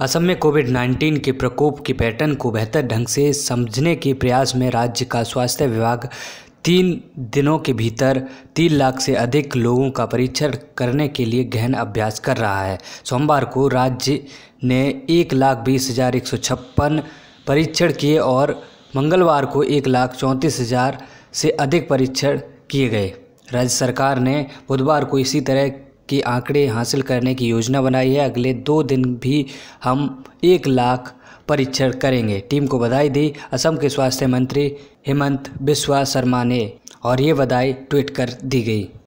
असम में कोविड 19 के प्रकोप के पैटर्न को बेहतर ढंग से समझने के प्रयास में राज्य का स्वास्थ्य विभाग तीन दिनों के भीतर तीन लाख से अधिक लोगों का परीक्षण करने के लिए गहन अभ्यास कर रहा है सोमवार को राज्य ने एक लाख बीस हज़ार एक सौ छप्पन परीक्षण किए और मंगलवार को एक लाख चौंतीस हज़ार से अधिक परीक्षण किए गए राज्य सरकार ने बुधवार को इसी तरह के आंकड़े हासिल करने की योजना बनाई है अगले दो दिन भी हम एक लाख परीक्षण करेंगे टीम को बधाई दी असम के स्वास्थ्य मंत्री हेमंत बिस्वा शर्मा ने और ये बधाई ट्वीट कर दी गई